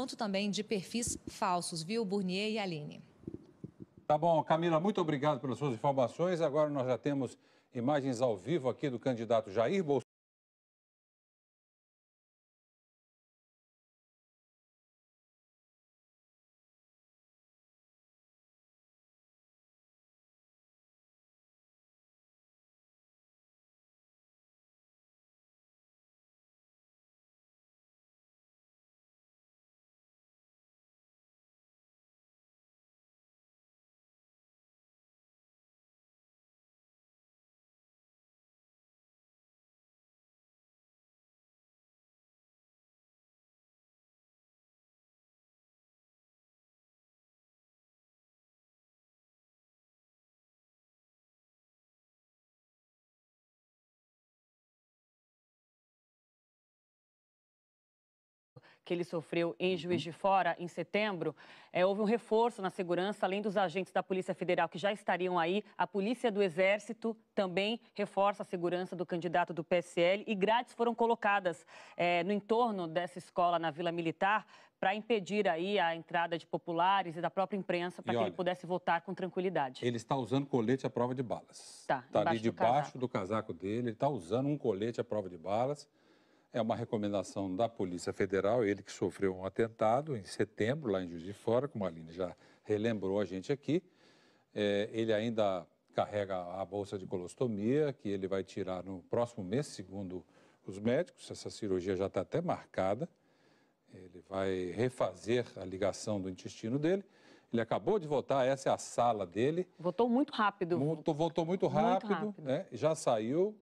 quanto também de perfis falsos, viu, Burnier e Aline? Tá bom, Camila, muito obrigado pelas suas informações. Agora nós já temos imagens ao vivo aqui do candidato Jair Bolsonaro. que ele sofreu em uhum. Juiz de Fora, em setembro, é, houve um reforço na segurança, além dos agentes da Polícia Federal que já estariam aí, a Polícia do Exército também reforça a segurança do candidato do PSL e grades foram colocadas é, no entorno dessa escola na Vila Militar para impedir aí a entrada de populares e da própria imprensa para que olha, ele pudesse votar com tranquilidade. Ele está usando colete à prova de balas. Está tá ali debaixo do casaco, do casaco dele, ele está usando um colete à prova de balas. É uma recomendação da Polícia Federal, ele que sofreu um atentado em setembro, lá em Juiz de Fora, como a Aline já relembrou a gente aqui. É, ele ainda carrega a bolsa de colostomia, que ele vai tirar no próximo mês, segundo os médicos. Essa cirurgia já está até marcada. Ele vai refazer a ligação do intestino dele. Ele acabou de votar, essa é a sala dele. Votou muito rápido. votou muito rápido, muito rápido. Né? já saiu.